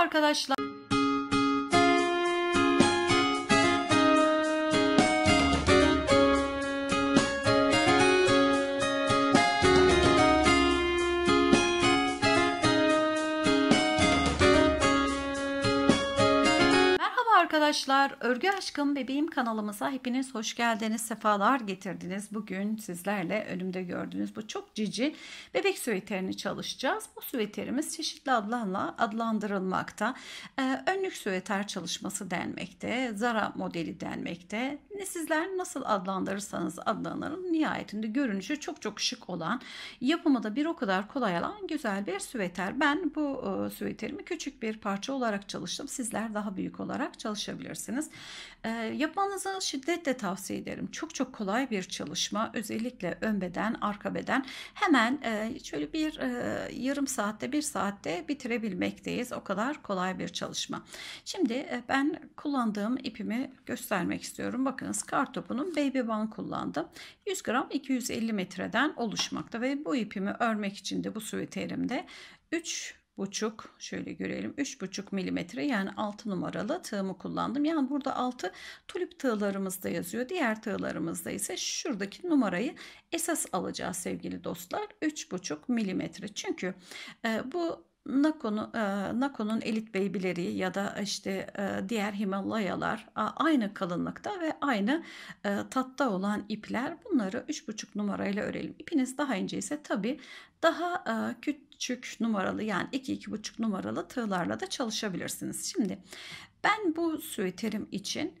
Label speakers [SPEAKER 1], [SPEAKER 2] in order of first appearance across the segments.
[SPEAKER 1] arkadaşlar. arkadaşlar, Örgü Aşkım Bebeğim kanalımıza hepiniz hoş geldiniz, sefalar getirdiniz. Bugün sizlerle önümde gördüğünüz bu çok cici bebek süveterini çalışacağız. Bu süveterimiz çeşitli adlarla adlandırılmakta. Ee, önlük süveter çalışması denmekte, Zara modeli denmekte. sizler nasıl adlandırırsanız adlandırın. Nihayetinde görünüşü çok çok şık olan, yapımı da bir o kadar kolay olan güzel bir süveter. Ben bu e, süveterimi küçük bir parça olarak çalıştım. Sizler daha büyük olarak çalıştım çalışabilirsiniz. E, yapmanızı şiddetle tavsiye ederim. Çok çok kolay bir çalışma. Özellikle ön beden, arka beden. Hemen e, şöyle bir e, yarım saatte, bir saatte bitirebilmekteyiz. O kadar kolay bir çalışma. Şimdi e, ben kullandığım ipimi göstermek istiyorum. Bakınız kartopunun baby one kullandım. 100 gram 250 metreden oluşmakta ve bu ipimi örmek için de bu süveterimde 3 buçuk şöyle görelim üç buçuk milimetre yani altı numaralı tığımı kullandım yani burada altı tulip tığlarımızda yazıyor diğer tığlarımızda ise şuradaki numarayı esas alacağız sevgili dostlar üç buçuk milimetre çünkü e, bu e, Nako'nun Nako elit beybileri ya da e, işte e, diğer Himalayalar aynı kalınlıkta ve aynı tatta olan ipler bunları 3,5 numarayla örelim. İpiniz daha ince ise tabi daha küçük numaralı yani 2-2,5 numaralı tığlarla da çalışabilirsiniz. Şimdi ben bu süveterim için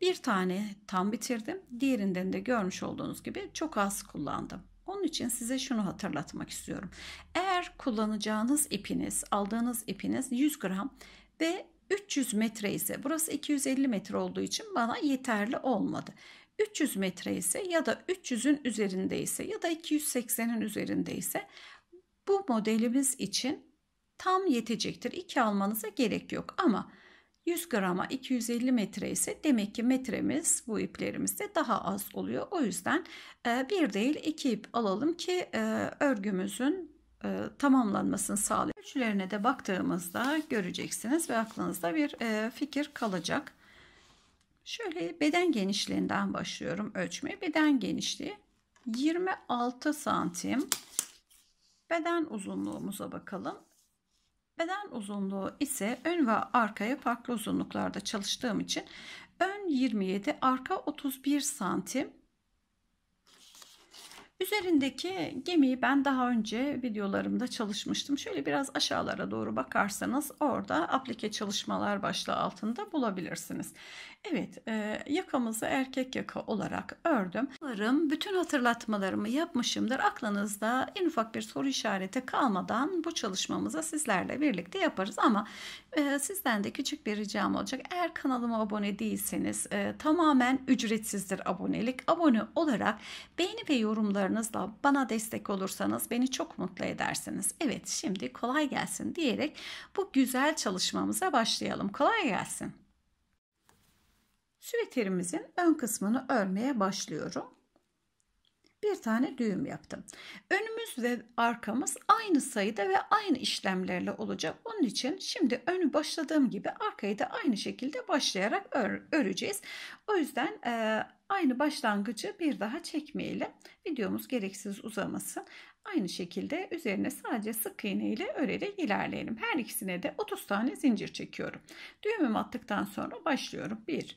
[SPEAKER 1] bir tane tam bitirdim. Diğerinden de görmüş olduğunuz gibi çok az kullandım. Onun için size şunu hatırlatmak istiyorum. Eğer kullanacağınız ipiniz, aldığınız ipiniz 100 gram ve 300 metre ise burası 250 metre olduğu için bana yeterli olmadı. 300 metre ise ya da 300'ün üzerinde ise ya da 280'in üzerinde ise bu modelimiz için tam yetecektir. 2 almanıza gerek yok ama 100 grama 250 metre ise demek ki metremiz bu iplerimizde daha az oluyor. O yüzden e, bir değil iki ip alalım ki e, örgümüzün e, tamamlanmasını sağlıyor. Ölçülerine de baktığımızda göreceksiniz ve aklınızda bir fikir kalacak. Şöyle beden genişliğinden başlıyorum ölçmeye. Beden genişliği 26 santim. Beden uzunluğumuza bakalım. Beden uzunluğu ise ön ve arkaya farklı uzunluklarda çalıştığım için ön 27, arka 31 santim. Üzerindeki gemiyi ben daha önce videolarımda çalışmıştım. Şöyle biraz aşağılara doğru bakarsanız orada aplike çalışmalar başlığı altında bulabilirsiniz. Evet e, yakamızı erkek yaka olarak ördüm. Umarım bütün hatırlatmalarımı yapmışımdır. Aklınızda en ufak bir soru işareti kalmadan bu çalışmamızı sizlerle birlikte yaparız. Ama e, sizden de küçük bir ricam olacak. Eğer kanalıma abone değilseniz e, tamamen ücretsizdir abonelik. Abone olarak beğeni ve yorumlarınızla bana destek olursanız beni çok mutlu edersiniz. Evet şimdi kolay gelsin diyerek bu güzel çalışmamıza başlayalım. Kolay gelsin. Süveterimizin ön kısmını örmeye başlıyorum. Bir tane düğüm yaptım. Önümüz ve arkamız aynı sayıda ve aynı işlemlerle olacak. Onun için şimdi önü başladığım gibi arkayı da aynı şekilde başlayarak ör, öreceğiz. O yüzden e, aynı başlangıcı bir daha çekmeyelim. Videomuz gereksiz uzamasın. Aynı şekilde üzerine sadece sık iğne ile örerek ilerleyelim. Her ikisine de 30 tane zincir çekiyorum. Düğümümü attıktan sonra başlıyorum. 1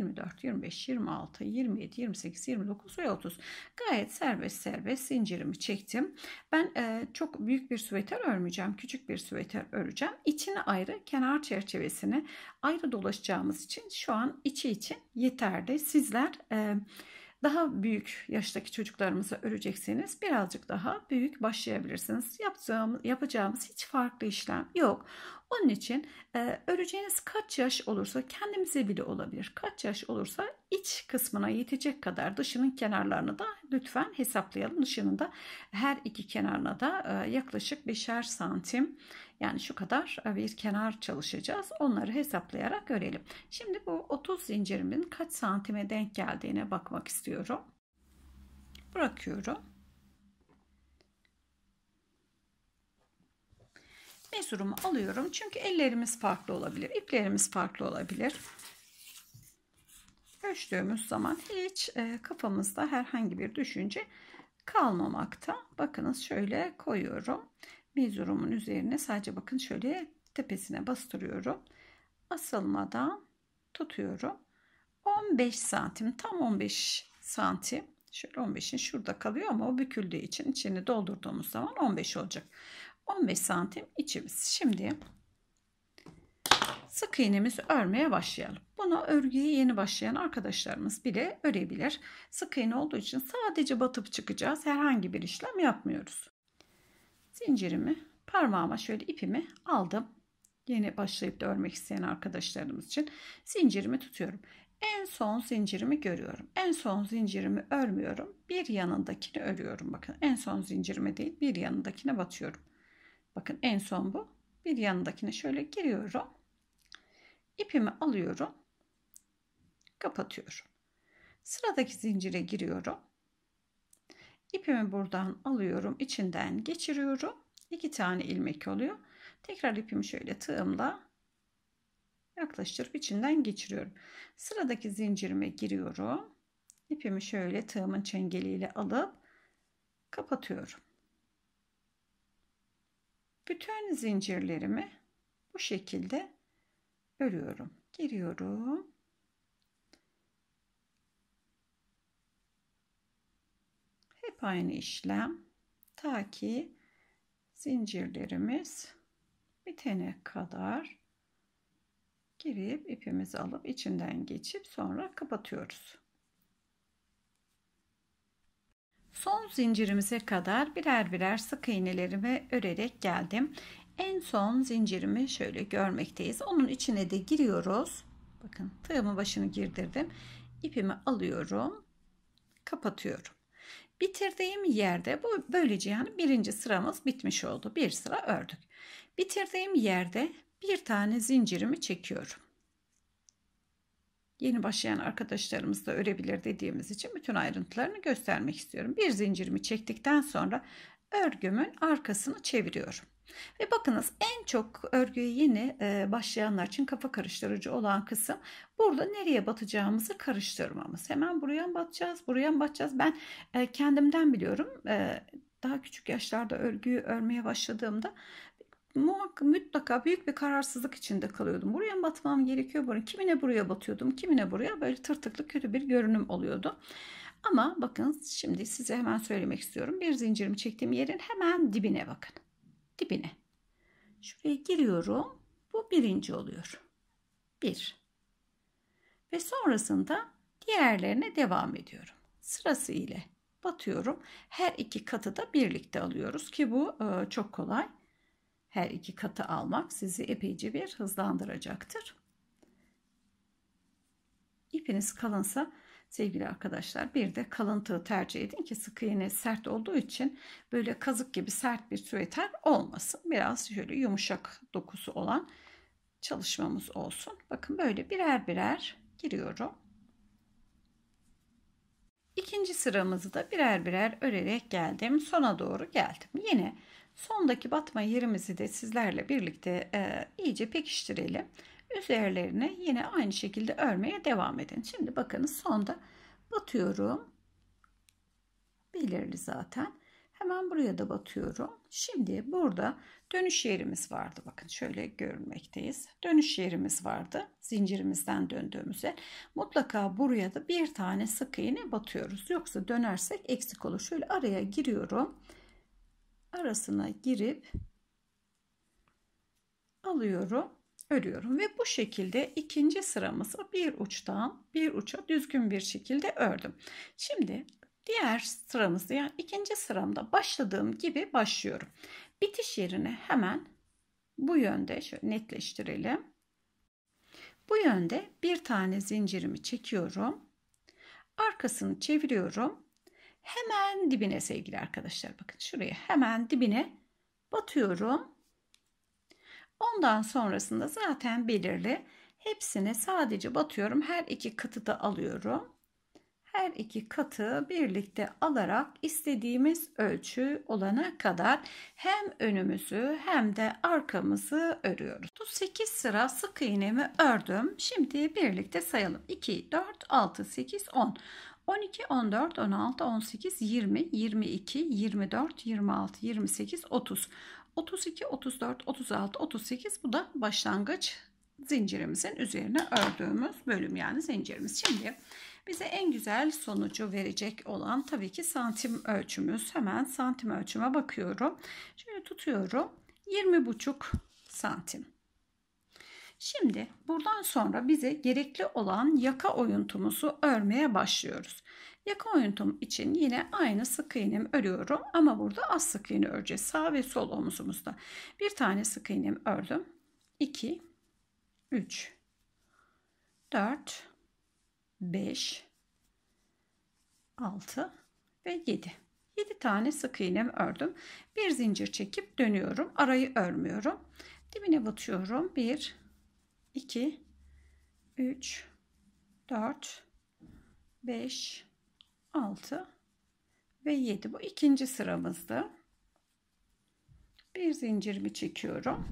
[SPEAKER 1] 24, 25, 26, 27, 28, 29 ve 30. Gayet serbest serbest zincirimi çektim. Ben e, çok büyük bir süveter örmeyeceğim. Küçük bir süveter öreceğim. İçini ayrı, kenar çerçevesini ayrı dolaşacağımız için şu an içi için yeterli. Sizler e, daha büyük yaştaki çocuklarımıza örecekseniz birazcık daha büyük başlayabilirsiniz. Yapacağım, yapacağımız hiç farklı işlem yok. Onun için e, öleceğiniz kaç yaş olursa kendimize bile olabilir. Kaç yaş olursa iç kısmına yetecek kadar dışının kenarlarını da lütfen hesaplayalım. Dışının da her iki kenarına da e, yaklaşık beşer santim yani şu kadar e, bir kenar çalışacağız. Onları hesaplayarak görelim. Şimdi bu 30 zincirimin kaç santime denk geldiğine bakmak istiyorum. Bırakıyorum. mesurumu alıyorum. Çünkü ellerimiz farklı olabilir. iplerimiz farklı olabilir. Ölçtüğümüz zaman hiç e, kafamızda herhangi bir düşünce kalmamakta. Bakınız şöyle koyuyorum. Mezurumun üzerine sadece bakın şöyle tepesine bastırıyorum. Asılmadan tutuyorum. 15 santim tam 15 santim. Şöyle 15'in şurada kalıyor ama o büküldüğü için içini doldurduğumuz zaman 15 olacak. 15 santim içimiz. Şimdi sık iğnemizi örmeye başlayalım. Bunu örgüye yeni başlayan arkadaşlarımız bile örebilir. Sık iğne olduğu için sadece batıp çıkacağız. Herhangi bir işlem yapmıyoruz. Zincirimi parmağıma şöyle ipimi aldım. Yeni başlayıp da örmek isteyen arkadaşlarımız için zincirimi tutuyorum. En son zincirimi görüyorum. En son zincirimi örmüyorum. Bir yanındakini örüyorum. Bakın en son zincirime değil bir yanındakine batıyorum. Bakın en son bu. Bir yanındakine şöyle giriyorum. İpimi alıyorum. Kapatıyorum. Sıradaki zincire giriyorum. İpimi buradan alıyorum. içinden geçiriyorum. iki tane ilmek oluyor. Tekrar ipimi şöyle tığımla yaklaştırıp içinden geçiriyorum. Sıradaki zincirime giriyorum. İpimi şöyle tığımın çengeliyle alıp kapatıyorum bütün zincirlerimi bu şekilde örüyorum. Giriyorum. Hep aynı işlem. Ta ki zincirlerimiz bitene kadar girip ipimizi alıp içinden geçip sonra kapatıyoruz. Son zincirimize kadar birer birer sık iğnelerimi örerek geldim. En son zincirimi şöyle görmekteyiz. Onun içine de giriyoruz. Bakın tığımı başını girdirdim. İpimi alıyorum. Kapatıyorum. Bitirdiğim yerde bu böylece yani birinci sıramız bitmiş oldu. Bir sıra ördük. Bitirdiğim yerde bir tane zincirimi çekiyorum yeni başlayan arkadaşlarımız da örebilir dediğimiz için bütün ayrıntılarını göstermek istiyorum. Bir zincirimi çektikten sonra örgümün arkasını çeviriyorum. Ve bakınız en çok örgüye yeni e, başlayanlar için kafa karıştırıcı olan kısım burada nereye batacağımızı karıştırmamız. Hemen buraya mı batacağız, buraya mı batacağız? Ben e, kendimden biliyorum. E, daha küçük yaşlarda örgüyü örmeye başladığımda muhakkak mutlaka büyük bir kararsızlık içinde kalıyordum. Buraya mı batmam gerekiyor? Buraya, kimine buraya batıyordum? Kimine buraya? Böyle tırtıklı kötü bir görünüm oluyordu. Ama bakın şimdi size hemen söylemek istiyorum. Bir zincirimi çektiğim yerin hemen dibine bakın. Dibine. Şuraya giriyorum. Bu birinci oluyor. Bir. Ve sonrasında diğerlerine devam ediyorum. Sırası ile batıyorum. Her iki katı da birlikte alıyoruz ki bu çok kolay her iki katı almak sizi epeyce bir hızlandıracaktır. İpiniz kalınsa sevgili arkadaşlar bir de kalıntığı tercih edin ki sık iğne sert olduğu için böyle kazık gibi sert bir süveter olmasın. Biraz şöyle yumuşak dokusu olan çalışmamız olsun. Bakın böyle birer birer giriyorum. İkinci sıramızı da birer birer örerek geldim. Sona doğru geldim. Yine Sondaki batma yerimizi de sizlerle birlikte e, iyice pekiştirelim. Üzerlerine yine aynı şekilde örmeye devam edin. Şimdi bakınız sonda batıyorum. Belirli zaten. Hemen buraya da batıyorum. Şimdi burada dönüş yerimiz vardı. Bakın şöyle görünmekteyiz. Dönüş yerimiz vardı. Zincirimizden döndüğümüzde Mutlaka buraya da bir tane sık iğne batıyoruz. Yoksa dönersek eksik olur. Şöyle araya giriyorum arasına girip alıyorum örüyorum ve bu şekilde ikinci sıramızı bir uçtan bir uça düzgün bir şekilde ördüm. Şimdi diğer sıramızı yani ikinci sıramda başladığım gibi başlıyorum. Bitiş yerine hemen bu yönde şöyle netleştirelim. Bu yönde bir tane zincirimi çekiyorum. Arkasını çeviriyorum hemen dibine sevgili arkadaşlar. Bakın şuraya hemen dibine batıyorum. Ondan sonrasında zaten belirli. hepsini sadece batıyorum. Her iki katı da alıyorum. Her iki katı birlikte alarak istediğimiz ölçü olana kadar hem önümüzü hem de arkamızı örüyoruz. 8 sıra sık iğnemi ördüm. Şimdi birlikte sayalım. 2, 4, 6, 8, 10. 12, 14, 16, 18, 20, 22, 24, 26, 28, 30. 32, 34, 36, 38 bu da başlangıç zincirimizin üzerine ördüğümüz bölüm yani zincirimiz. Şimdi bize en güzel sonucu verecek olan tabii ki santim ölçümüz. Hemen santim ölçüme bakıyorum. Şöyle tutuyorum. 20 buçuk santim. Şimdi buradan sonra bize gerekli olan yaka oyuntumuzu örmeye başlıyoruz. Yaka oyuntum için yine aynı sık iğnemi örüyorum ama burada az sık iğne öreceğiz sağ ve sol omuzumuzda. Bir tane sık iğnemi ördüm. 2 3 4 5 6 ve 7. 7 tane sık iğnemi ördüm. Bir zincir çekip dönüyorum. Arayı örmüyorum. Dibine batıyorum. 1 2 3 4 5 6 ve 7 bu ikinci sıramızdı. Bir zincirimi çekiyorum.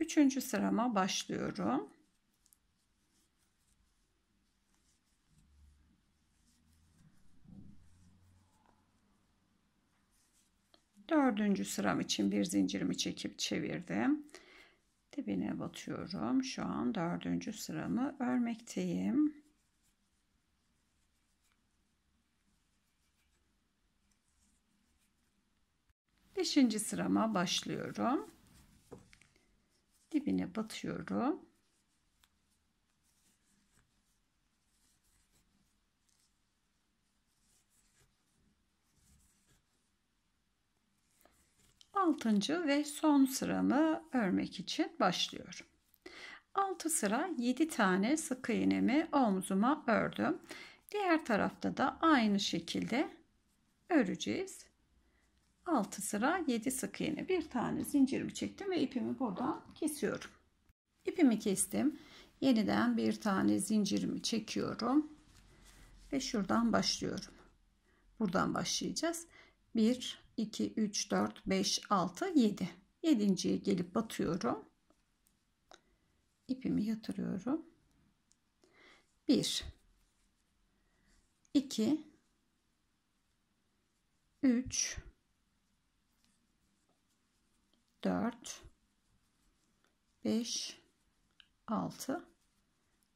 [SPEAKER 1] Üçüncü sırama başlıyorum. Dördüncü sıram için bir zincirimi çekip çevirdim dibine batıyorum. Şu an dördüncü sıramı örmekteyim. Beşinci sırama başlıyorum. Dibine batıyorum. 6. ve son sıramı örmek için başlıyorum. 6 sıra 7 tane sık iğnemi omzuma ördüm. Diğer tarafta da aynı şekilde öreceğiz. 6 sıra 7 sık iğne. Bir tane zincirimi çektim ve ipimi buradan kesiyorum. İpimi kestim. Yeniden bir tane zincirimi çekiyorum. Ve şuradan başlıyorum. Buradan başlayacağız. 1 2, 3, 4, 5, 6, 7. Yedinciye gelip batıyorum. ipimi yatırıyorum. 1, 2, 3, 4, 5, 6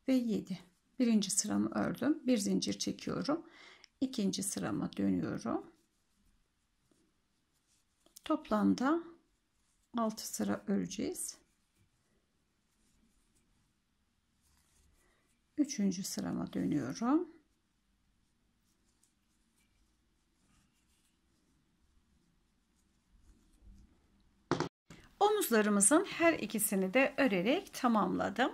[SPEAKER 1] ve 7. Birinci sıramı ördüm. Bir zincir çekiyorum. ikinci sırama dönüyorum toplamda 6 sıra öreceğiz. Üçüncü sırama dönüyorum. Omuzlarımızın her ikisini de örerek tamamladım.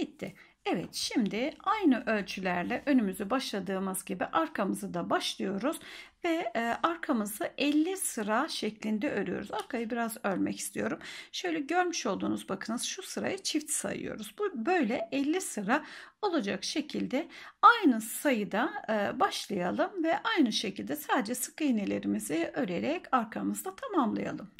[SPEAKER 1] Bitti. Evet şimdi aynı ölçülerle önümüzü başladığımız gibi arkamızı da başlıyoruz ve e, arkamızı 50 sıra şeklinde örüyoruz. Arkayı biraz örmek istiyorum. Şöyle görmüş olduğunuz bakınız şu sırayı çift sayıyoruz. Bu böyle 50 sıra olacak şekilde aynı sayıda e, başlayalım ve aynı şekilde sadece sık iğnelerimizi örerek arkamızda tamamlayalım.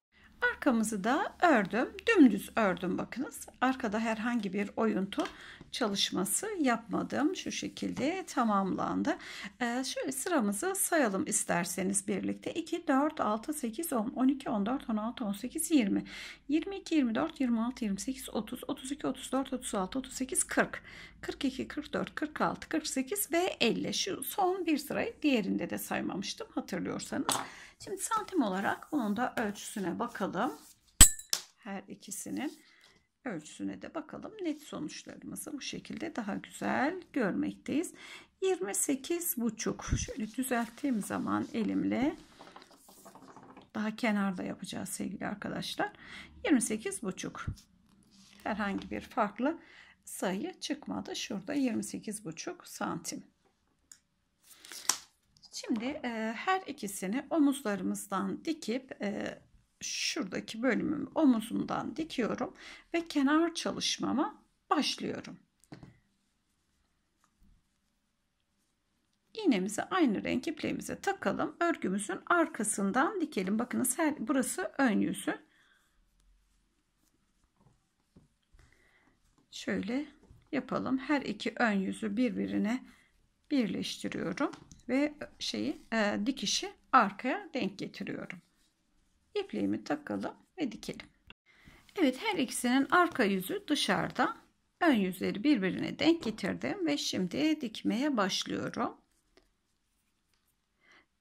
[SPEAKER 1] Arkamızı da ördüm. Dümdüz ördüm bakınız. Arkada herhangi bir oyuntu çalışması yapmadım. Şu şekilde tamamlandı. Ee, şöyle sıramızı sayalım isterseniz birlikte. 2, 4, 6, 8, 10, 12, 14, 16, 18, 20, 22, 24, 26, 28, 30, 32, 34, 36, 38, 40, 42, 44, 46, 48 ve 50. Şu son bir sırayı diğerinde de saymamıştım hatırlıyorsanız. Şimdi santim olarak bunun da ölçüsüne bakalım. Her ikisinin ölçüsüne de bakalım. Net sonuçlarımızı bu şekilde daha güzel görmekteyiz. 28 buçuk. Şöyle düzelttiğim zaman elimle daha kenarda yapacağız sevgili arkadaşlar. 28 buçuk. Herhangi bir farklı sayı çıkmadı. Şurada 28 buçuk santim. Şimdi e, her ikisini omuzlarımızdan dikip e, şuradaki bölümümü omuzumdan dikiyorum ve kenar çalışmama başlıyorum. iğnemizi aynı renk ipliğimize takalım. Örgümüzün arkasından dikelim. Bakınız her, burası ön yüzü. Şöyle yapalım. Her iki ön yüzü birbirine birleştiriyorum ve şeyi e, dikişi arkaya denk getiriyorum. İpliğimi takalım ve dikelim. Evet her ikisinin arka yüzü dışarıda. Ön yüzleri birbirine denk getirdim ve şimdi dikmeye başlıyorum.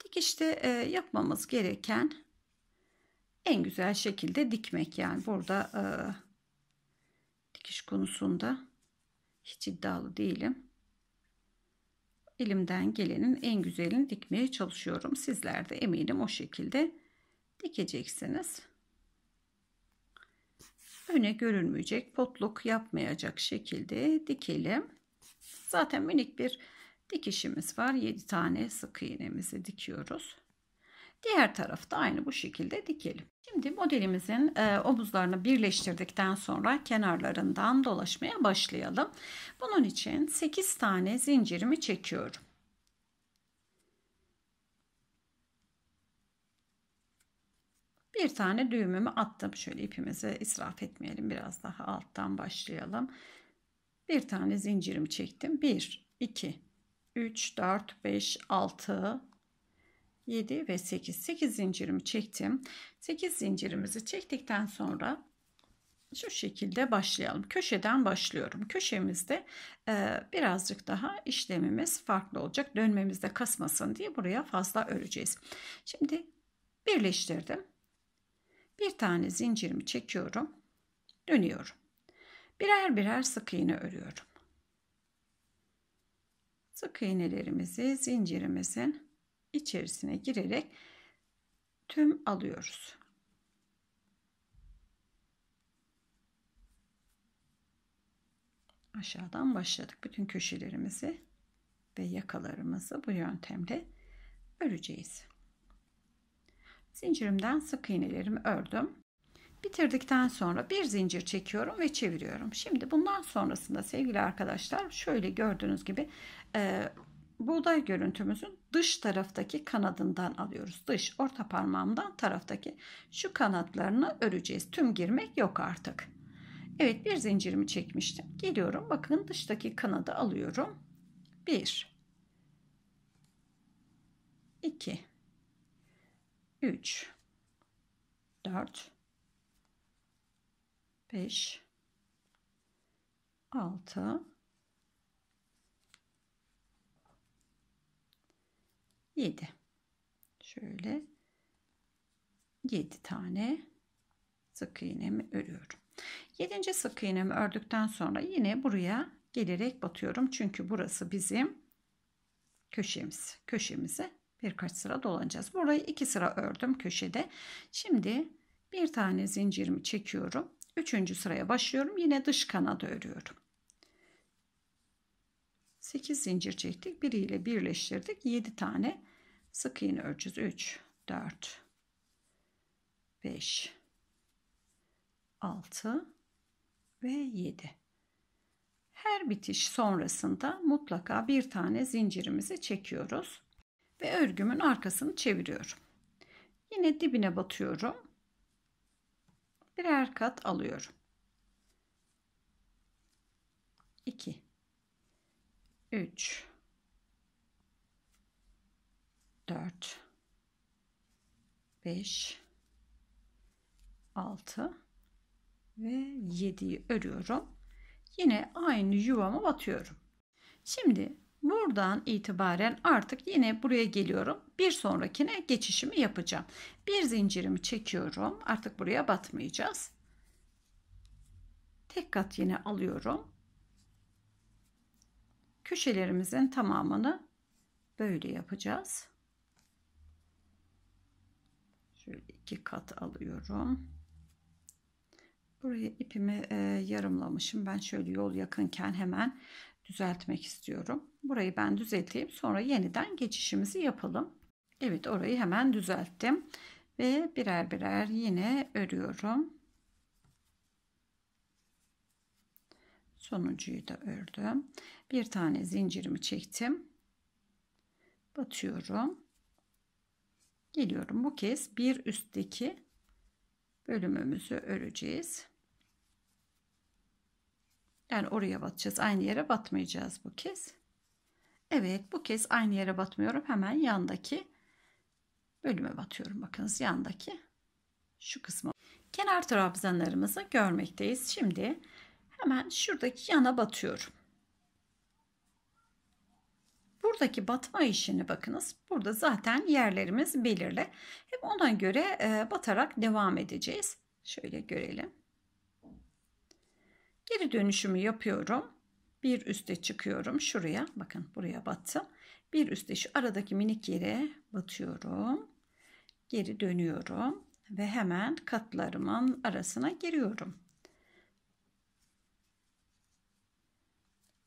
[SPEAKER 1] Dikişte e, yapmamız gereken en güzel şekilde dikmek. Yani burada e, dikiş konusunda hiç iddialı değilim elimden gelenin en güzelini dikmeye çalışıyorum. Sizler de eminim o şekilde dikeceksiniz. Öne görünmeyecek potluk yapmayacak şekilde dikelim. Zaten minik bir dikişimiz var. 7 tane sık iğnemizi dikiyoruz. Diğer da aynı bu şekilde dikelim. Şimdi modelimizin e, omuzlarını birleştirdikten sonra kenarlarından dolaşmaya başlayalım. Bunun için 8 tane zincirimi çekiyorum. Bir tane düğümümü attım. Şöyle ipimizi israf etmeyelim. Biraz daha alttan başlayalım. Bir tane zincirimi çektim. 1, 2, 3, 4, 5, 6, 7 ve 8. 8 zincirimi çektim. 8 zincirimizi çektikten sonra şu şekilde başlayalım. Köşeden başlıyorum. Köşemizde e, birazcık daha işlemimiz farklı olacak. Dönmemizde kasmasın diye buraya fazla öreceğiz. Şimdi birleştirdim. Bir tane zincirimi çekiyorum. Dönüyorum. Birer birer sık iğne örüyorum. Sık iğnelerimizi zincirimizin içerisine girerek tüm alıyoruz. Aşağıdan başladık. Bütün köşelerimizi ve yakalarımızı bu yöntemle öreceğiz. Zincirimden sık iğnelerimi ördüm. Bitirdikten sonra bir zincir çekiyorum ve çeviriyorum. Şimdi bundan sonrasında sevgili arkadaşlar şöyle gördüğünüz gibi e, buğday görüntümüzün dış taraftaki kanadından alıyoruz. Dış orta parmağımdan taraftaki şu kanatlarını öreceğiz. Tüm girmek yok artık. Evet bir zincirimi çekmiştim. Geliyorum bakın dıştaki kanadı alıyorum. 1 2 3 4 5 6 7. Şöyle 7 tane sık iğnemi örüyorum. 7. sık iğnemi ördükten sonra yine buraya gelerek batıyorum. Çünkü burası bizim köşemiz. Köşemizi birkaç sıra dolanacağız. Burayı iki sıra ördüm köşede. Şimdi bir tane zincirimi çekiyorum. Üçüncü sıraya başlıyorum. Yine dış kanada örüyorum. 8 zincir çektik. Biriyle birleştirdik. 7 tane Sık iğne ölçüsü 3, 4, 5, 6 ve 7. Her bitiş sonrasında mutlaka bir tane zincirimizi çekiyoruz ve örgümün arkasını çeviriyorum. Yine dibine batıyorum. Birer kat alıyorum. 2 3 4 5 6 ve 7'yi örüyorum. Yine aynı yuvama batıyorum. Şimdi buradan itibaren artık yine buraya geliyorum. Bir sonrakine geçişimi yapacağım. Bir zincirimi çekiyorum. Artık buraya batmayacağız. Tek kat yine alıyorum. Köşelerimizin tamamını böyle yapacağız. iki kat alıyorum. Buraya ipimi e, yarımlamışım. Ben şöyle yol yakınken hemen düzeltmek istiyorum. Burayı ben düzelteyim. Sonra yeniden geçişimizi yapalım. Evet orayı hemen düzelttim. Ve birer birer yine örüyorum. Sonuncuyu da ördüm. Bir tane zincirimi çektim. Batıyorum geliyorum. Bu kez bir üstteki bölümümüzü öreceğiz. Yani oraya batacağız. Aynı yere batmayacağız bu kez. Evet bu kez aynı yere batmıyorum. Hemen yandaki bölüme batıyorum. Bakınız yandaki şu kısmı. Kenar trabzanlarımızı görmekteyiz. Şimdi hemen şuradaki yana batıyorum. Buradaki batma işini bakınız. Burada zaten yerlerimiz belirli. Hep ona göre e, batarak devam edeceğiz. Şöyle görelim. Geri dönüşümü yapıyorum. Bir üste çıkıyorum. Şuraya bakın buraya battım. Bir üste şu aradaki minik yere batıyorum. Geri dönüyorum ve hemen katlarımın arasına giriyorum.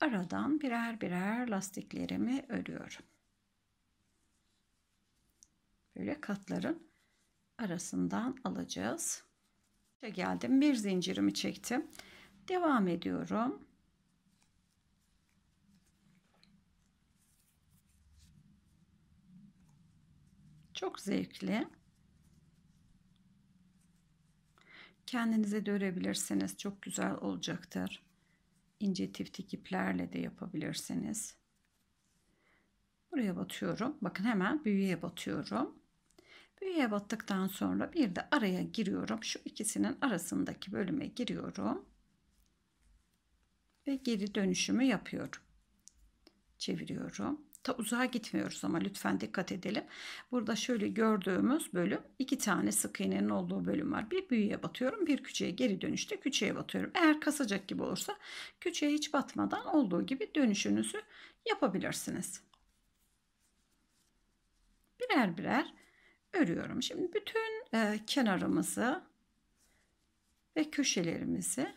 [SPEAKER 1] aradan birer birer lastiklerimi örüyorum. Böyle katların arasından alacağız. Geldim bir zincirimi çektim. Devam ediyorum. Çok zevkli. Kendinize de örebilirsiniz. Çok güzel olacaktır ince tiftik iplerle de yapabilirsiniz. Buraya batıyorum. Bakın hemen büyüye batıyorum. Büyüye battıktan sonra bir de araya giriyorum. Şu ikisinin arasındaki bölüme giriyorum. Ve geri dönüşümü yapıyorum. Çeviriyorum ta uzağa gitmiyoruz ama lütfen dikkat edelim. Burada şöyle gördüğümüz bölüm iki tane sık iğnenin olduğu bölüm var. Bir büyüğe batıyorum bir küçüğe geri dönüşte küçüğe batıyorum. Eğer kasacak gibi olursa küçüğe hiç batmadan olduğu gibi dönüşünüzü yapabilirsiniz. Birer birer örüyorum. Şimdi bütün e, kenarımızı ve köşelerimizi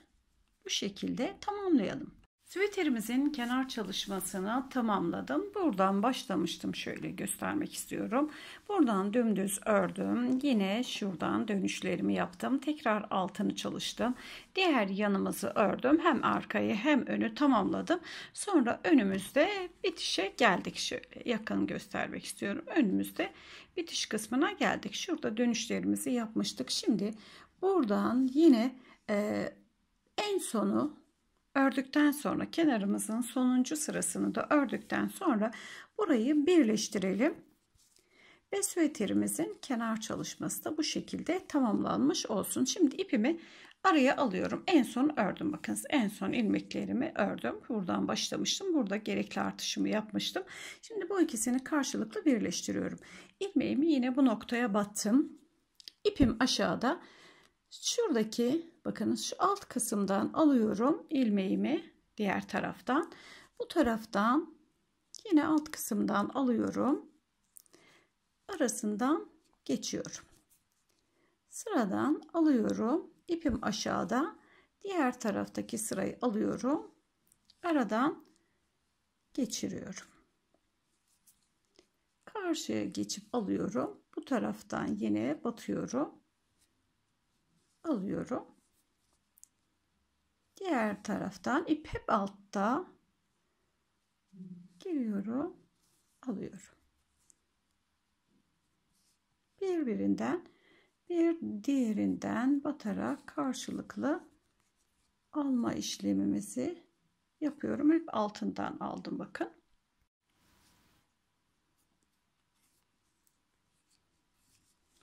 [SPEAKER 1] bu şekilde tamamlayalım. Sweater'imizin kenar çalışmasını tamamladım. Buradan başlamıştım. Şöyle göstermek istiyorum. Buradan dümdüz ördüm. Yine şuradan dönüşlerimi yaptım. Tekrar altını çalıştım. Diğer yanımızı ördüm. Hem arkayı hem önü tamamladım. Sonra önümüzde bitişe geldik. Şöyle yakın göstermek istiyorum. Önümüzde bitiş kısmına geldik. Şurada dönüşlerimizi yapmıştık. Şimdi buradan yine e, en sonu ördükten sonra kenarımızın sonuncu sırasını da ördükten sonra burayı birleştirelim. Ve süveterimizin kenar çalışması da bu şekilde tamamlanmış olsun. Şimdi ipimi araya alıyorum. En son ördüm bakınız. En son ilmeklerimi ördüm. Buradan başlamıştım. Burada gerekli artışımı yapmıştım. Şimdi bu ikisini karşılıklı birleştiriyorum. Ilmeğimi yine bu noktaya battım. İpim aşağıda. Şuradaki bakınız şu alt kısımdan alıyorum ilmeğimi diğer taraftan. Bu taraftan yine alt kısımdan alıyorum. Arasından geçiyorum. Sıradan alıyorum. ipim aşağıda. Diğer taraftaki sırayı alıyorum. Aradan geçiriyorum. Karşıya geçip alıyorum. Bu taraftan yine batıyorum alıyorum. Diğer taraftan ip hep altta giriyorum, alıyorum. Birbirinden bir diğerinden batarak karşılıklı alma işlemimizi yapıyorum. Hep altından aldım bakın.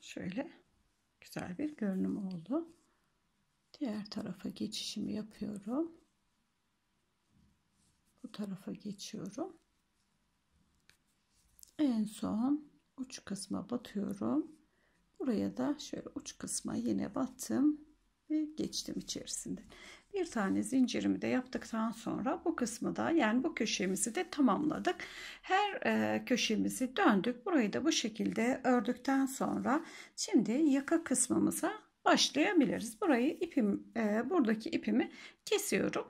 [SPEAKER 1] Şöyle güzel bir görünüm oldu. Diğer tarafa geçişimi yapıyorum. Bu tarafa geçiyorum. En son uç kısma batıyorum. Buraya da şöyle uç kısma yine battım ve geçtim içerisinde. Bir tane zincirimi de yaptıktan sonra bu kısmı da yani bu köşemizi de tamamladık. Her e, köşemizi döndük. Burayı da bu şekilde ördükten sonra şimdi yaka kısmımıza başlayabiliriz. Burayı ipim e, buradaki ipimi kesiyorum.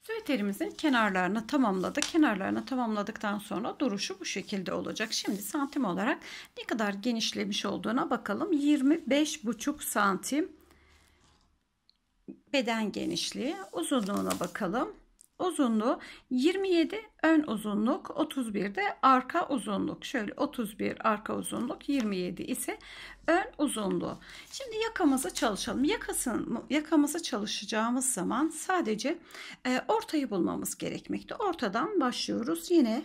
[SPEAKER 1] Süveterimizin kenarlarını tamamladık. Kenarlarını tamamladıktan sonra duruşu bu şekilde olacak. Şimdi santim olarak ne kadar genişlemiş olduğuna bakalım. 25,5 santim beden genişliği uzunluğuna bakalım. Uzunluğu 27 ön uzunluk 31 de arka uzunluk. Şöyle 31 arka uzunluk 27 ise ön uzunluğu. Şimdi yakamızı çalışalım. Yakasın, yakamızı çalışacağımız zaman sadece e, ortayı bulmamız gerekmekte. Ortadan başlıyoruz. Yine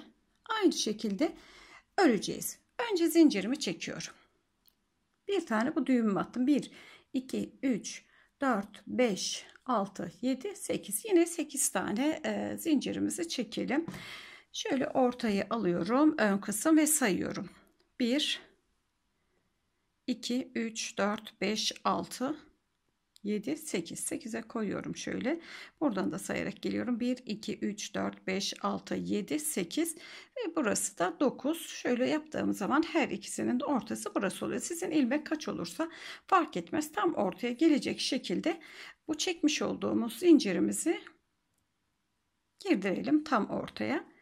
[SPEAKER 1] aynı şekilde öreceğiz. Önce zincirimi çekiyorum. Bir tane bu düğümü attım. 1, 2, 3, 4, 5, 6, 7, 8. Yine 8 tane e, zincirimizi çekelim. Şöyle ortayı alıyorum. Ön kısım ve sayıyorum. 1, 2, 3, 4, 5, 6, 7, 8. 8'e koyuyorum şöyle. Buradan da sayarak geliyorum. 1, 2, 3, 4, 5, 6, 7, 8 ve burası da 9. Şöyle yaptığım zaman her ikisinin ortası burası oluyor. Sizin ilmek kaç olursa fark etmez. Tam ortaya gelecek şekilde bu çekmiş olduğumuz zincirimizi girdirelim tam ortaya.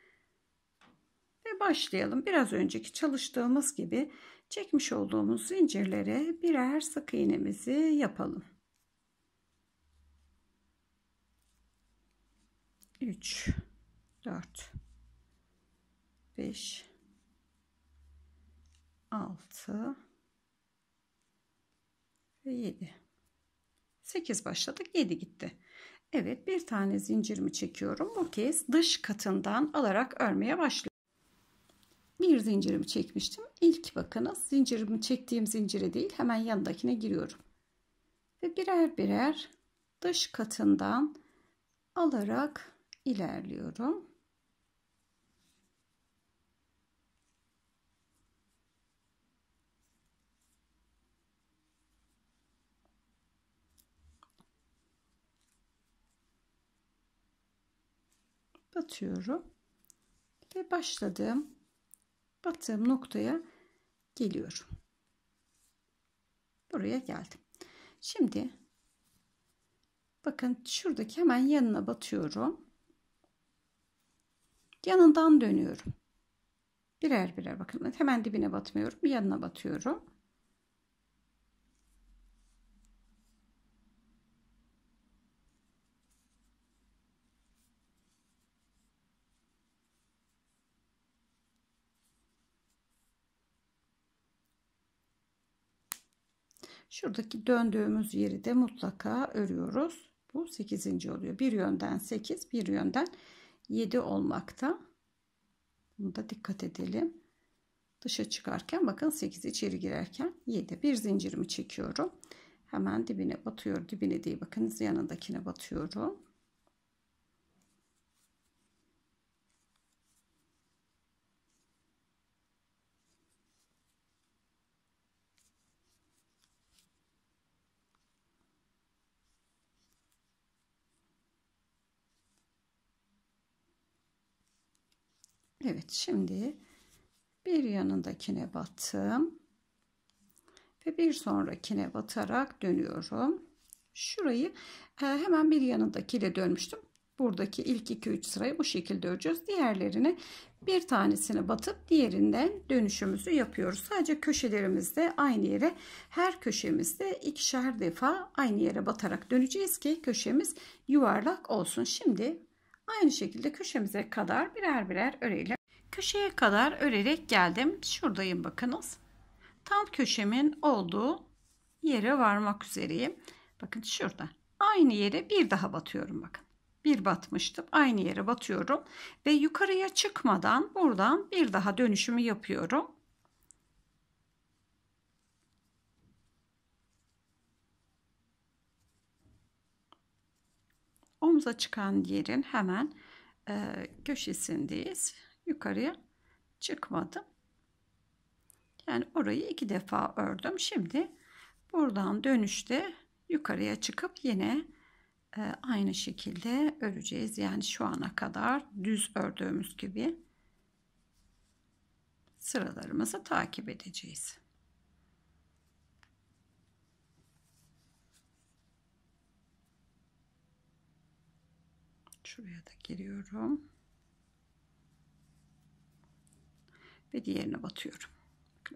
[SPEAKER 1] Ve başlayalım. Biraz önceki çalıştığımız gibi çekmiş olduğumuz zincirlere birer sık iğnemizi yapalım. 3 4 5 6 ve 7 8 başladık 7 gitti Evet bir tane zincirimi çekiyorum bu kez dış katından alarak örmeye başlıyorum bir zincirimi çekmiştim ilk bakınız zincirimi çektiğim zincire değil hemen yanındakine giriyorum ve birer birer dış katından alarak ilerliyorum. batıyorum ve başladığım battığım noktaya geliyorum. Buraya geldim. Şimdi bakın şuradaki hemen yanına batıyorum. Yanından dönüyorum. Birer birer bakın hemen dibine batmıyorum. Bir yanına batıyorum. Şuradaki döndüğümüz yeri de mutlaka örüyoruz. Bu 8. oluyor. Bir yönden 8, bir yönden 8. 7 olmakta. Bunu da dikkat edelim. Dışa çıkarken bakın 8 içeri girerken 7. Bir zincirimi çekiyorum. Hemen dibine batıyor. Dibine değil bakınız yanındakine batıyorum. Evet şimdi bir yanındakine battım. Ve bir sonrakine batarak dönüyorum. Şurayı e, hemen bir yanındakiyle dönmüştüm. Buradaki ilk 2-3 sırayı bu şekilde öreceğiz. Diğerlerini bir tanesini batıp diğerinden dönüşümüzü yapıyoruz. Sadece köşelerimizde aynı yere her köşemizde ikişer defa aynı yere batarak döneceğiz ki köşemiz yuvarlak olsun. Şimdi Aynı şekilde köşemize kadar birer birer örelim. Köşeye kadar örerek geldim. Şuradayım bakınız. Tam köşemin olduğu yere varmak üzereyim. Bakın şurada. Aynı yere bir daha batıyorum bakın. Bir batmıştım. Aynı yere batıyorum ve yukarıya çıkmadan buradan bir daha dönüşümü yapıyorum. Tığımıza çıkan yerin hemen e, köşesindeyiz. Yukarıya çıkmadım. Yani orayı iki defa ördüm. Şimdi buradan dönüşte yukarıya çıkıp yine e, aynı şekilde öreceğiz. Yani şu ana kadar düz ördüğümüz gibi sıralarımızı takip edeceğiz. Şuraya da giriyorum. Ve diğerine batıyorum.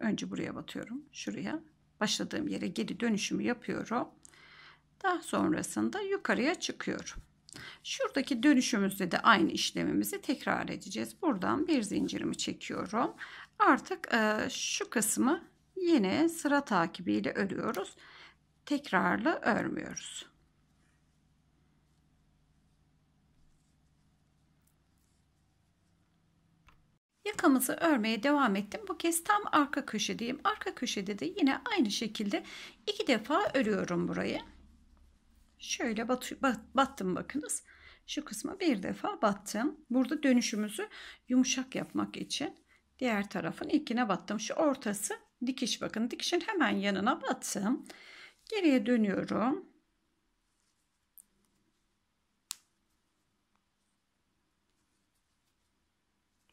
[SPEAKER 1] Önce buraya batıyorum. Şuraya başladığım yere geri dönüşümü yapıyorum. Daha sonrasında yukarıya çıkıyorum. Şuradaki dönüşümüzde de aynı işlemimizi tekrar edeceğiz. Buradan bir zincirimi çekiyorum. Artık e, şu kısmı yine sıra takibiyle örüyoruz. Tekrarlı örmüyoruz. Yakamızı örmeye devam ettim. Bu kez tam arka köşedeyim. Arka köşede de yine aynı şekilde iki defa örüyorum burayı. Şöyle bat, bat, battım bakınız. Şu kısma bir defa battım. Burada dönüşümüzü yumuşak yapmak için diğer tarafın ilkine battım. Şu ortası dikiş bakın. Dikişin hemen yanına battım. Geriye dönüyorum.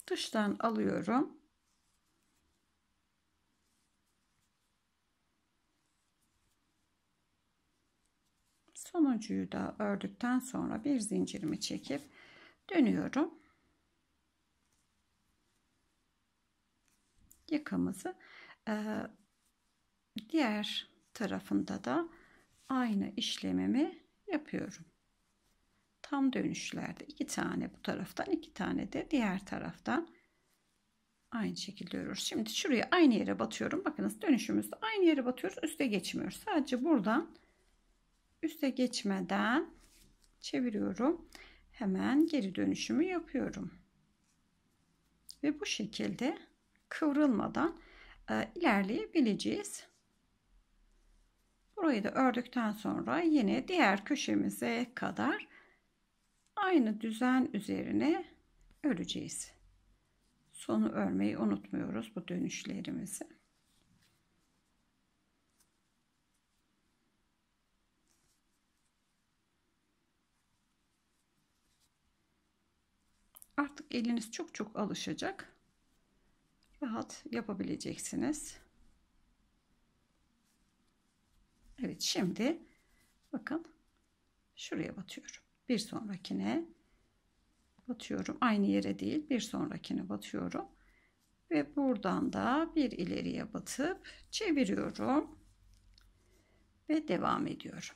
[SPEAKER 1] dıştan alıyorum. Sonuncuyu da ördükten sonra bir zincirimi çekip dönüyorum. Yakamızı e, diğer tarafında da aynı işlemimi yapıyorum tam dönüşlerde iki tane bu taraftan iki tane de diğer taraftan aynı şekilde örüyoruz. Şimdi şuraya aynı yere batıyorum. Bakınız dönüşümüzde aynı yere batıyoruz. Üste geçmiyoruz. Sadece buradan üste geçmeden çeviriyorum. Hemen geri dönüşümü yapıyorum. Ve bu şekilde kıvrılmadan e, ilerleyebileceğiz. Burayı da ördükten sonra yine diğer köşemize kadar aynı düzen üzerine öreceğiz. Sonu örmeyi unutmuyoruz bu dönüşlerimizi. Artık eliniz çok çok alışacak. Rahat yapabileceksiniz. Evet şimdi bakın şuraya batıyorum bir sonrakine batıyorum. Aynı yere değil bir sonrakine batıyorum. Ve buradan da bir ileriye batıp çeviriyorum. Ve devam ediyorum.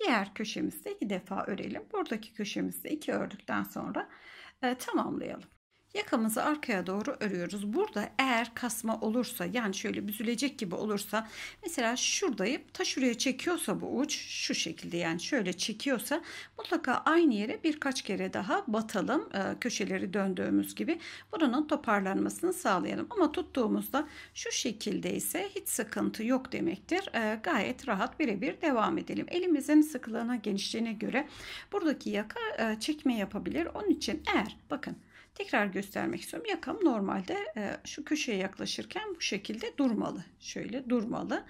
[SPEAKER 1] Diğer köşemizde iki defa örelim. Buradaki köşemizde iki ördükten sonra e, tamamlayalım. Yakamızı arkaya doğru örüyoruz. Burada eğer kasma olursa yani şöyle büzülecek gibi olursa mesela şuradayım ta şuraya çekiyorsa bu uç şu şekilde yani şöyle çekiyorsa mutlaka aynı yere birkaç kere daha batalım e, köşeleri döndüğümüz gibi buranın toparlanmasını sağlayalım. Ama tuttuğumuzda şu şekilde ise hiç sıkıntı yok demektir. E, gayet rahat birebir devam edelim. Elimizin sıklığına genişliğine göre buradaki yaka e, çekme yapabilir. Onun için eğer bakın Tekrar göstermek istiyorum. Yakam normalde e, şu köşeye yaklaşırken bu şekilde durmalı. Şöyle durmalı.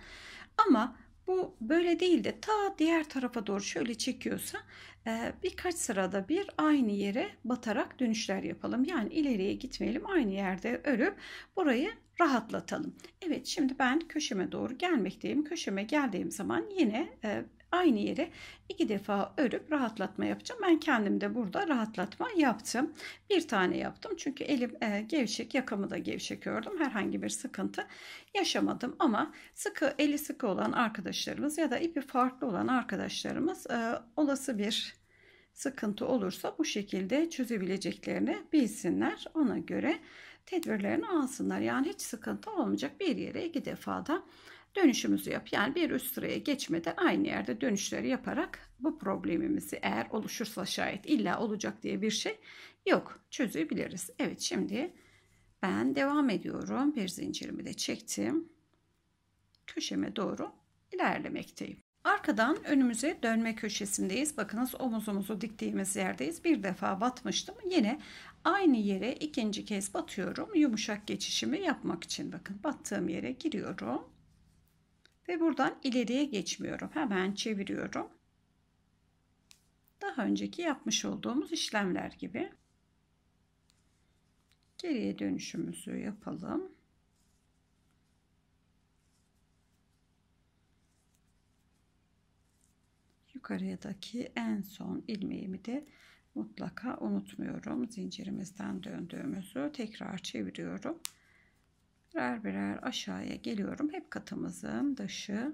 [SPEAKER 1] Ama bu böyle değil de ta diğer tarafa doğru şöyle çekiyorsa e, birkaç sırada bir aynı yere batarak dönüşler yapalım. Yani ileriye gitmeyelim aynı yerde örüp burayı rahatlatalım. Evet şimdi ben köşeme doğru gelmekteyim. Köşeme geldiğim zaman yine e, aynı yere iki defa örüp rahatlatma yapacağım. Ben kendim de burada rahatlatma yaptım. Bir tane yaptım çünkü elim e, gevşek yakamı da gevşek ördüm. Herhangi bir sıkıntı yaşamadım ama sıkı eli sıkı olan arkadaşlarımız ya da ipi farklı olan arkadaşlarımız e, olası bir sıkıntı olursa bu şekilde çözebileceklerini bilsinler. Ona göre tedbirlerini alsınlar. Yani hiç sıkıntı olmayacak bir yere iki defada dönüşümüzü yap. Yani bir üst sıraya geçmede aynı yerde dönüşleri yaparak bu problemimizi eğer oluşursa şayet illa olacak diye bir şey yok. Çözebiliriz. Evet şimdi ben devam ediyorum. Bir zincirimi de çektim. Köşeme doğru ilerlemekteyim. Arkadan önümüze dönme köşesindeyiz. Bakınız omuzu diktiğimiz yerdeyiz. Bir defa batmıştım. Yine aynı yere ikinci kez batıyorum. Yumuşak geçişimi yapmak için bakın battığım yere giriyorum. Ve buradan ileriye geçmiyorum. Hemen çeviriyorum. Daha önceki yapmış olduğumuz işlemler gibi. Geriye dönüşümüzü yapalım. Yukarıdaki en son ilmeğimi de mutlaka unutmuyorum. Zincirimizden döndüğümüzü tekrar çeviriyorum birer birer aşağıya geliyorum. Hep katımızın dışı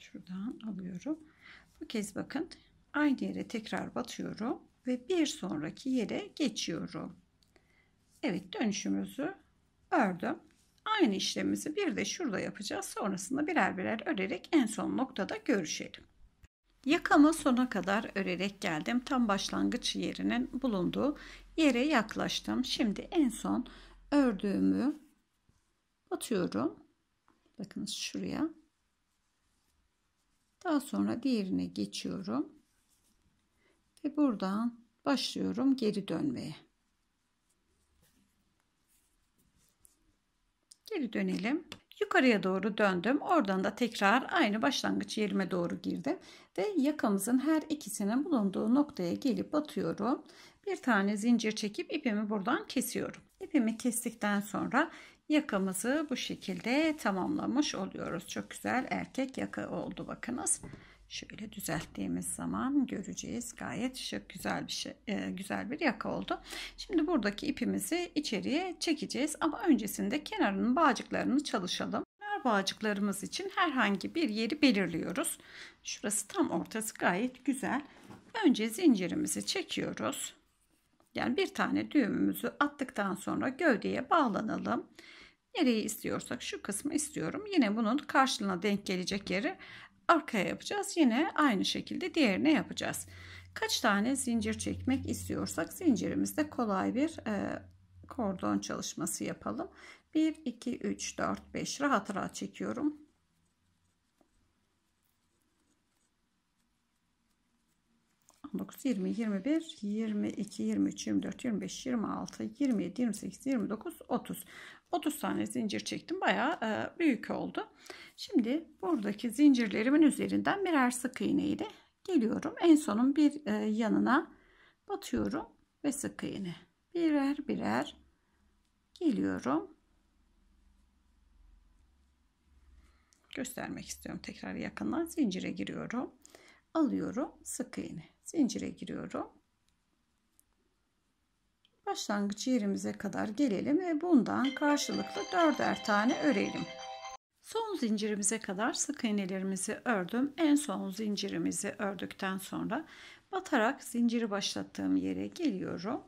[SPEAKER 1] şuradan alıyorum. Bu kez bakın aynı yere tekrar batıyorum ve bir sonraki yere geçiyorum. Evet dönüşümüzü ördüm. Aynı işlemimizi bir de şurada yapacağız. Sonrasında birer birer örerek en son noktada görüşelim. Yakamı sona kadar örerek geldim. Tam başlangıç yerinin bulunduğu yere yaklaştım. Şimdi en son ördüğümü atıyorum. Bakınız şuraya. Daha sonra diğerine geçiyorum. Ve buradan başlıyorum geri dönmeye. Geri dönelim. Yukarıya doğru döndüm. Oradan da tekrar aynı başlangıç yerime doğru girdim. Ve yakamızın her ikisinin bulunduğu noktaya gelip batıyorum. Bir tane zincir çekip ipimi buradan kesiyorum. İpimi kestikten sonra yakamızı bu şekilde tamamlamış oluyoruz. Çok güzel erkek yaka oldu bakınız. Şöyle düzelttiğimiz zaman göreceğiz. Gayet şık, güzel bir şey, e, güzel bir yaka oldu. Şimdi buradaki ipimizi içeriye çekeceğiz ama öncesinde kenarının bağcıklarını çalışalım. Kenar bağcıklarımız için herhangi bir yeri belirliyoruz. Şurası tam ortası gayet güzel. Önce zincirimizi çekiyoruz. Yani bir tane düğümümüzü attıktan sonra gövdeye bağlanalım. Nereyi istiyorsak şu kısmı istiyorum. Yine bunun karşılığına denk gelecek yeri arkaya yapacağız. Yine aynı şekilde diğerine yapacağız. Kaç tane zincir çekmek istiyorsak zincirimizde kolay bir e, kordon çalışması yapalım. 1, 2, 3, 4, 5 rahat rahat çekiyorum. dokuz yirmi yirmi bir yirmi iki yirmi üç yirmi dört yirmi beş yirmi altı yirmi yedi yirmi sekiz yirmi dokuz otuz 30 tane zincir çektim. Bayağı e, büyük oldu. Şimdi buradaki zincirlerimin üzerinden birer sık iğne ile geliyorum. En sonun bir e, yanına batıyorum ve sık iğne. Birer birer geliyorum. Göstermek istiyorum. Tekrar yakından zincire giriyorum. Alıyorum sık iğne. Zincire giriyorum başlangıç yerimize kadar gelelim ve bundan karşılıklı dörder tane örelim. Son zincirimize kadar sık iğnelerimizi ördüm. En son zincirimizi ördükten sonra batarak zinciri başlattığım yere geliyorum.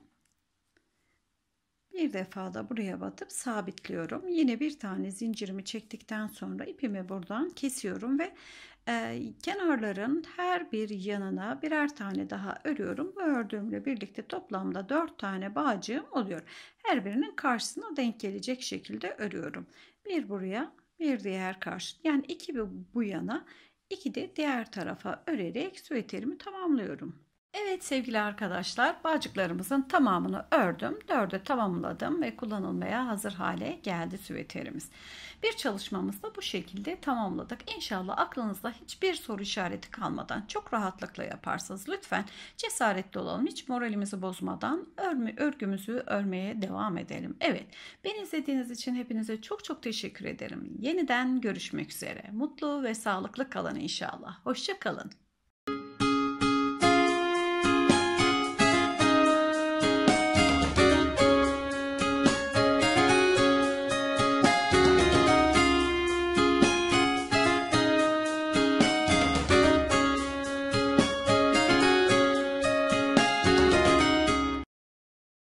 [SPEAKER 1] Bir defa da buraya batıp sabitliyorum. Yine bir tane zincirimi çektikten sonra ipimi buradan kesiyorum ve e, kenarların her bir yanına birer tane daha örüyorum. Bu ördüğümle birlikte toplamda 4 tane bağcığım oluyor. Her birinin karşısına denk gelecek şekilde örüyorum. Bir buraya bir diğer karşı yani iki bu yana iki de diğer tarafa örerek süveterimi tamamlıyorum. Evet sevgili arkadaşlar bağcıklarımızın tamamını ördüm. Dörde tamamladım ve kullanılmaya hazır hale geldi süveterimiz. Bir çalışmamızda bu şekilde tamamladık. İnşallah aklınızda hiçbir soru işareti kalmadan çok rahatlıkla yaparsınız. Lütfen cesaretli olalım. Hiç moralimizi bozmadan örme, örgümüzü örmeye devam edelim. Evet beni izlediğiniz için hepinize çok çok teşekkür ederim. Yeniden görüşmek üzere. Mutlu ve sağlıklı kalın inşallah. Hoşçakalın.